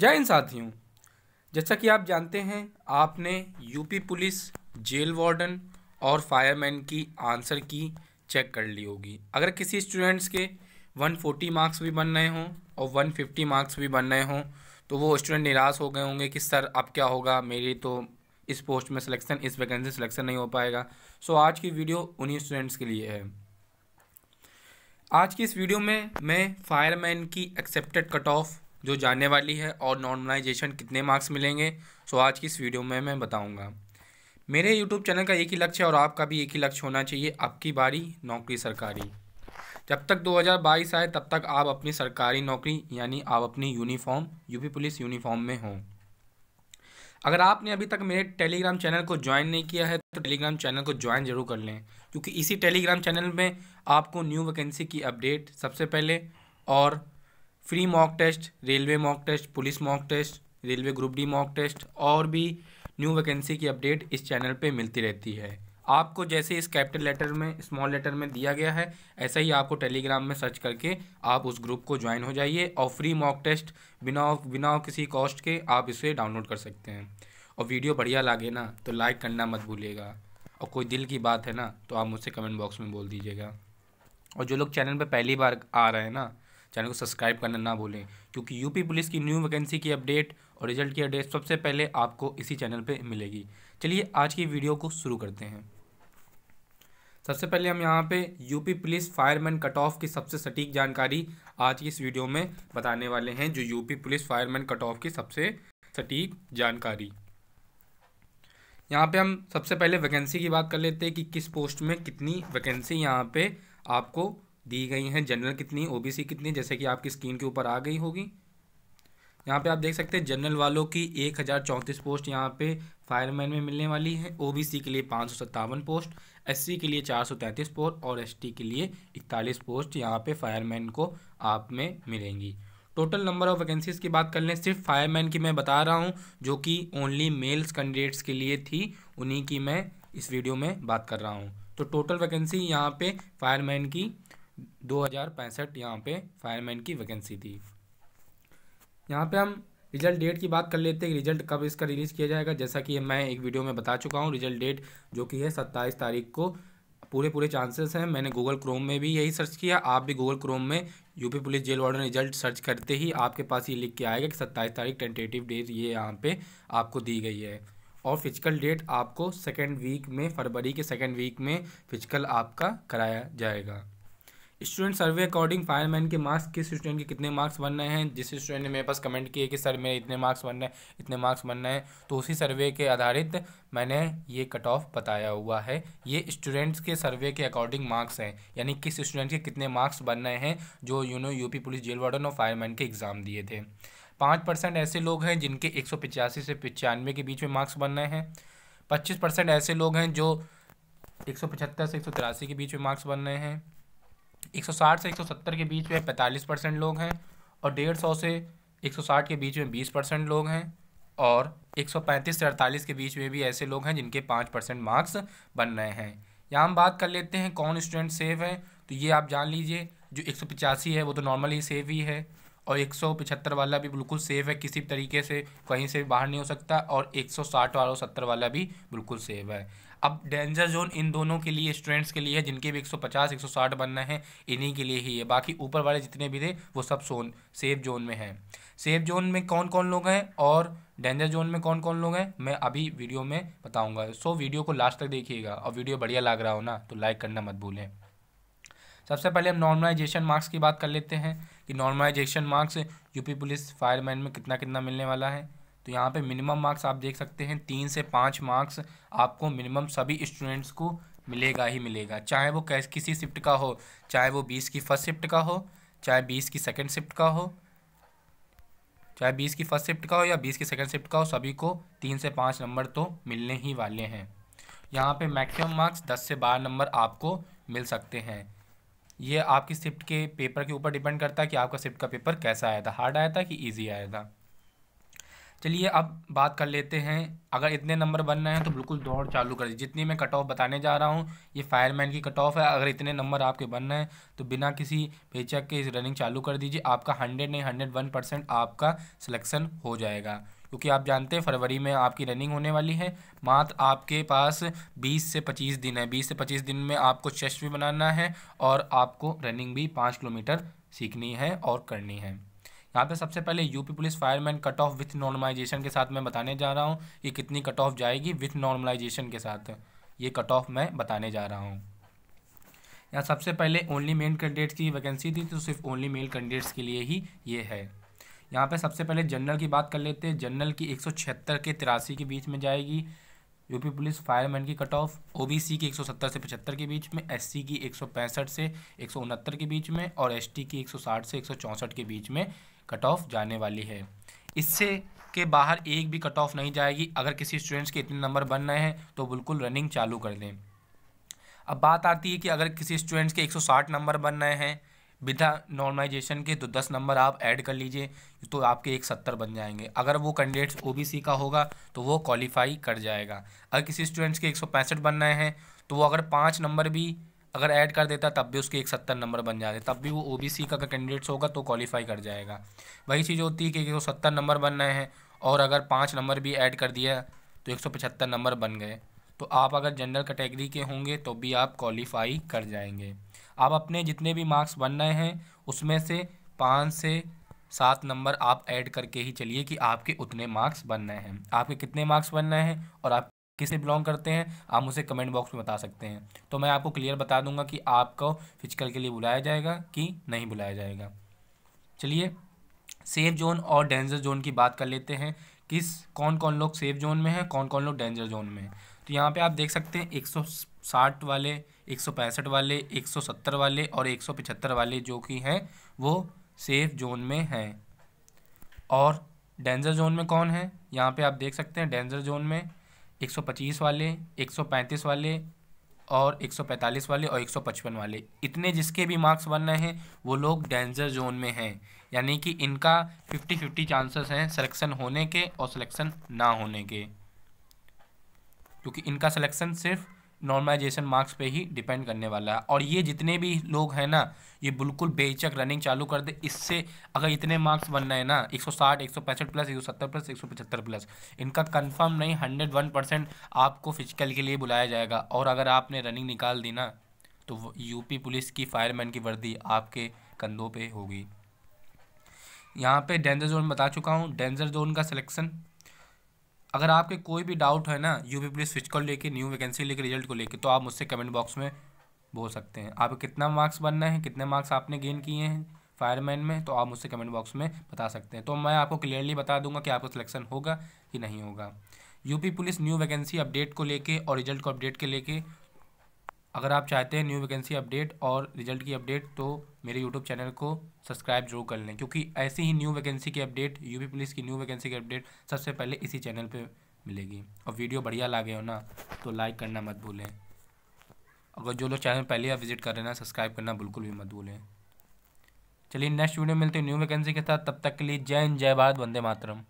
जय हिंद साथियों जैसा कि आप जानते हैं आपने यूपी पुलिस जेल वार्डन और फायरमैन की आंसर की चेक कर ली होगी अगर किसी स्टूडेंट्स के 140 मार्क्स भी बन रहे हों और 150 मार्क्स भी बन रहे हों तो वो स्टूडेंट निराश हो गए होंगे कि सर अब क्या होगा मेरी तो इस पोस्ट में सिलेक्शन इस वैकेंसी सिलेक्शन नहीं हो पाएगा सो आज की वीडियो उन्हीं स्टूडेंट्स के लिए है आज की इस वीडियो में मैं फायरमैन की एक्सेप्टेड कट ऑफ जो जानने वाली है और नॉर्मलाइजेशन कितने मार्क्स मिलेंगे सो आज की इस वीडियो में मैं बताऊँगा मेरे यूट्यूब चैनल का एक ही लक्ष्य है और आपका भी एक ही लक्ष्य होना चाहिए आपकी बारी नौकरी सरकारी जब तक 2022 आए तब तक आप अपनी सरकारी नौकरी यानी आप अपनी यूनिफॉर्म यूपी पुलिस यूनिफॉर्म में हों अगर आपने अभी तक मेरे टेलीग्राम चैनल को ज्वाइन नहीं किया है तो टेलीग्राम चैनल को ज्वाइन जरूर कर लें क्योंकि इसी टेलीग्राम चैनल में आपको न्यू वैकेंसी की अपडेट सबसे पहले और free mock test railway mock test police mock test railway group D mock test और भी न्यू वैकेंसी की अपडेट इस चैनल पे मिलती रहती है आपको जैसे इस कैपिटल लेटर में स्मॉल लेटर में दिया गया है ऐसा ही आपको टेलीग्राम में सर्च करके आप उस ग्रुप को ज्वाइन हो जाइए और फ्री मॉक टेस्ट बिना बिना किसी कॉस्ट के आप इसे डाउनलोड कर सकते हैं और वीडियो बढ़िया लागे ना तो लाइक करना मत भूलिएगा और कोई दिल की बात है ना तो आप मुझसे कमेंट बॉक्स में बोल दीजिएगा और जो लोग चैनल पर पहली बार आ रहे हैं ना चैनल को सब्सक्राइब करना ना भूलें क्योंकि यूपी पुलिस की न्यू वैकेंसी की अपडेट और रिजल्ट की अपडेट सबसे पहले आपको इसी चैनल पर मिलेगी चलिए आज की वीडियो को शुरू करते हैं सबसे पहले हम यहाँ पे UP police fireman cut off की सबसे सटीक जानकारी आज की इस वीडियो में बताने वाले हैं जो UP police fireman cut off की सबसे सटीक जानकारी यहाँ पे हम सबसे पहले वैकेंसी की बात कर लेते हैं कि किस पोस्ट में कितनी वैकेंसी यहाँ पे आपको दी गई हैं जनरल कितनी ओबीसी कितनी जैसे कि आपकी स्क्रीन के ऊपर आ गई होगी यहाँ पे आप देख सकते हैं जनरल वालों की एक हज़ार चौंतीस पोस्ट यहाँ पे फायरमैन में मिलने वाली है ओबीसी के लिए पाँच सौ सत्तावन पोस्ट एससी के लिए चार सौ तैंतीस पोस्ट और एसटी के लिए इकतालीस पोस्ट यहाँ पे फायरमैन को आप में मिलेंगी टोटल नंबर ऑफ वैकेंसीज़ की बात कर लें सिर्फ फायरमैन की मैं बता रहा हूँ जो कि ओनली मेल्स कैंडिडेट्स के लिए थी उन्हीं की मैं इस वीडियो में बात कर रहा हूँ तो टोटल वैकेंसी यहाँ पे फायरमैन की दो हज़ार पैंसठ यहाँ पे फायरमैन की वैकेंसी थी यहाँ पे हम रिजल्ट डेट की बात कर लेते हैं रिजल्ट कब इसका रिलीज़ किया जाएगा जैसा कि मैं एक वीडियो में बता चुका हूँ रिजल्ट डेट जो कि है सत्ताईस तारीख को पूरे पूरे चांसेस हैं मैंने गूगल क्रोम में भी यही सर्च किया आप भी गूगल क्रोम में UP police jail warden result search करते ही आपके पास ये लिख के आएगा कि सत्ताईस तारीख टेंटेटिव डेट ये यहाँ पर आपको दी गई है और फिजिकल डेट आपको सेकेंड वीक में फरवरी के सेकेंड वीक में फिजिकल आपका कराया जाएगा स्टूडेंट सर्वे अकॉर्डिंग फायरमैन के मार्क्स किस स्टूडेंट के कितने मार्क्स बनने हैं जिस स्टूडेंट ने मेरे पास कमेंट किए कि सर मेरे इतने मार्क्स रहे हैं इतने मार्क्स रहे हैं तो उसी सर्वे के आधारित मैंने ये कट ऑफ बताया हुआ है ये स्टूडेंट्स के सर्वे के अकॉर्डिंग मार्क्स हैं यानी किस स्टूडेंट के कितने मार्क्स बन रहे हैं जो you know UP police jail warden और फायरमैन के एग्ज़ाम दिए थे पाँच परसेंट ऐसे लोग हैं जिनके एक सौ पिचासी से पचानवे के बीच में मार्क्स बन रहे हैं पच्चीस परसेंट ऐसे लोग हैं जो एक सौ पचहत्तर से एक सौ तिरासी के बीच में मार्क्स बन रहे हैं 160 से 170 के बीच में 45 परसेंट लोग हैं और 150 से 160 के बीच में 20 परसेंट लोग हैं और 135 से 48 के बीच में भी ऐसे लोग हैं जिनके पाँच परसेंट मार्क्स बन रहे हैं यहाँ हम बात कर लेते हैं कौन स्टूडेंट सेफ हैं तो ये आप जान लीजिए जो एक है वो तो नॉर्मली सेफ ही है और 175 वाला भी बिल्कुल सेफ़ है किसी तरीके से कहीं से बाहर नहीं हो सकता और एक साठ वाला सत्तर वाला भी बिल्कुल सेफ है अब डेंजर जोन इन दोनों के लिए स्टूडेंट्स के लिए है जिनके भी 150 160 बनना है इन्हीं के लिए ही है बाकी ऊपर वाले जितने भी थे वो सब सोन सेफ जोन में हैं सेफ जोन में कौन कौन लोग हैं और डेंजर जोन में कौन कौन लोग हैं मैं अभी वीडियो में बताऊँगा सो वीडियो को लास्ट तक देखिएगा और वीडियो बढ़िया लग रहा हो ना तो लाइक करना मत भूलें सबसे पहले हम नॉर्मलाइजेशन मार्क्स की बात कर लेते हैं कि normalisation marks UP police fireman में कितना कितना मिलने वाला है तो यहाँ पे मिनिमम मार्क्स आप देख सकते हैं तीन से पाँच मार्क्स आपको मिनिमम सभी स्टूडेंट्स को मिलेगा ही मिलेगा चाहे वो कैस किसी शिफ्ट का हो चाहे वो बीस की फर्स्ट शिफ्ट का हो चाहे बीस की सेकेंड शिफ्ट का हो चाहे बीस की फर्स्ट शिफ्ट का हो या बीस की सेकेंड शिफ्ट का हो सभी को तीन से पाँच नंबर तो मिलने ही वाले हैं यहाँ पे मैक्सिमम मार्क्स दस से बारह नंबर आपको मिल सकते हैं ये आपकी शिफ्ट के पेपर के ऊपर डिपेंड करता है कि आपका शिफ्ट का पेपर कैसा आया था हार्ड आया था कि ईजी आया था चलिए अब बात कर लेते हैं अगर इतने नंबर बन रहे हैं तो बिल्कुल दौड़ चालू कर दीजिए जितनी मैं कट ऑफ बताने जा रहा हूँ ये फायरमैन की कट ऑफ है अगर इतने नंबर आपके बन रहे हैं तो बिना किसी पेचक के इस रनिंग चालू कर दीजिए आपका हंड्रेड नहीं हंड्रेड वन परसेंट आपका सिलेक्शन हो जाएगा क्योंकि आप जानते हैं फरवरी में आपकी रनिंग होने वाली है मात्र आपके पास बीस से पच्चीस दिन है बीस से पच्चीस दिन में आपको चेस्ट भी बनाना है और आपको रनिंग भी पाँच किलोमीटर सीखनी है और करनी है यहाँ पे सबसे पहले UP police fireman cut off with normalisation के साथ मैं बताने जा रहा हूँ कि कितनी कट ऑफ जाएगी विथ नॉर्मलाइजेशन के साथ ये कट ऑफ मैं बताने जा रहा हूँ यहाँ सबसे पहले ओनली मेल कैंडिडेट्स की वैकेंसी थी तो सिर्फ ओनली मेल कैंडिडेट्स के लिए ही ये है यहाँ पे सबसे पहले जनरल की बात कर लेते हैं जनरल की एक के तिरासी के बीच में जाएगी यूपी पुलिस फायरमैन की कट ऑफ ओ की 170 से 75 के बीच में एससी की 165 से एक के बीच में और एसटी की 160 से एक के बीच में कट ऑफ जाने वाली है इससे के बाहर एक भी कट ऑफ नहीं जाएगी अगर किसी स्टूडेंट्स के इतने नंबर बन रहे हैं तो बिल्कुल रनिंग चालू कर दें अब बात आती है कि अगर किसी स्टूडेंट्स के 160 नंबर बन रहे हैं विधा नॉर्मलाइजेशन के तो दस नंबर आप ऐड कर लीजिए तो आपके एक सत्तर बन जाएंगे अगर वो कैंडिडेट्स ओबीसी का होगा तो वो क्वालिफाई कर जाएगा अगर किसी स्टूडेंट्स के एक सौ पैंसठ बन रहे हैं तो वो अगर पाँच नंबर भी अगर ऐड कर देता तब भी उसके एक सत्तर नंबर बन जाते तब भी वो ओ बी सी का कैंडिडेट्स होगा तो क्वालिफाई कर जाएगा वही चीज़ होती है कि एक सौ सत्तर नंबर बन रहे हैं और अगर पाँच नंबर भी ऐड कर दिया तो एक सौ पचहत्तर नंबर बन गए तो आप अगर जनरल कैटेगरी के होंगे तो भी आप क्वालिफाई कर जाएंगे आप अपने जितने भी मार्क्स बन रहे हैं उसमें से पाँच से सात नंबर आप ऐड करके ही चलिए कि आपके उतने मार्क्स बन रहे हैं आपके कितने मार्क्स बन रहे हैं और आप किसे बिलोंग करते हैं आप मुझे कमेंट बॉक्स में बता सकते हैं तो मैं आपको क्लियर बता दूंगा कि आपको फिजिकल के लिए बुलाया जाएगा कि नहीं बुलाया जाएगा चलिए सेफ जोन और डेंजर जोन की बात कर लेते हैं किस कौन कौन लोग सेफ जोन में हैं कौन कौन लोग डेंजर जोन में हैं तो यहाँ पे आप देख सकते हैं 160 वाले 165 वाले 170 वाले और 175 वाले जो कि हैं वो सेफ जोन में हैं और डेंजर जोन में कौन है यहाँ पे आप देख सकते हैं डेंजर जोन में 125 वाले 135 वाले और 145 वाले और 155 वाले इतने जिसके भी मार्क्स बन रहे हैं वो लोग डेंजर जोन में हैं यानी कि इनका 50 50 चांसेस हैं सिलेक्शन होने के और सिलेक्शन ना होने के क्योंकि इनका सिलेक्शन सिर्फ नॉर्मलाइजेशन मार्क्स पे ही डिपेंड करने वाला है और ये जितने भी लोग हैं ना ये बिल्कुल बेचक रनिंग चालू कर दे इससे अगर इतने मार्क्स बनना है ना 160, 165 प्लस 170 प्लस 175 प्लस इनका कंफर्म नहीं 101 परसेंट आपको फिजिकल के लिए बुलाया जाएगा और अगर आपने रनिंग निकाल दी ना तो यूपी पुलिस की फायरमैन की वर्दी आपके कंधों पर होगी यहाँ पर डेंजर जोन बता चुका हूँ डेंजर जोन का सिलेक्शन अगर आपके कोई भी डाउट है ना यू पी पुलिस स्विच को लेके न्यू वैकेंसी लेके रिजल्ट को लेके तो आप मुझसे कमेंट बॉक्स में बोल सकते हैं आप कितना मार्क्स बनना है कितने मार्क्स आपने गेन किए हैं फायरमैन में तो आप मुझसे कमेंट बॉक्स में बता सकते हैं तो मैं आपको क्लियरली बता दूंगा कि आपका सिलेक्शन होगा कि नहीं होगा UP police new vacancy update को लेके और रिजल्ट को अपडेट के लेके अगर आप चाहते हैं न्यू वैकेंसी अपडेट और रिजल्ट की अपडेट तो मेरे यूट्यूब चैनल को सब्सक्राइब जरूर कर लें क्योंकि ऐसी ही न्यू वैकेंसी की अपडेट यूपी पुलिस की न्यू वैकेंसी की अपडेट सबसे पहले इसी चैनल पर मिलेगी और वीडियो बढ़िया लागे हो ना तो लाइक करना मत भूलें अगर जो लोग चैनल पहले आप विजिट कर रहे हैं ना सब्सक्राइब करना बिल्कुल भी मत भूलें चलिए नेक्स्ट वीडियो मिलते हैं न्यू वैकेंसी के साथ तब तक के लिए जय हिंद जय भारत वंदे मातरम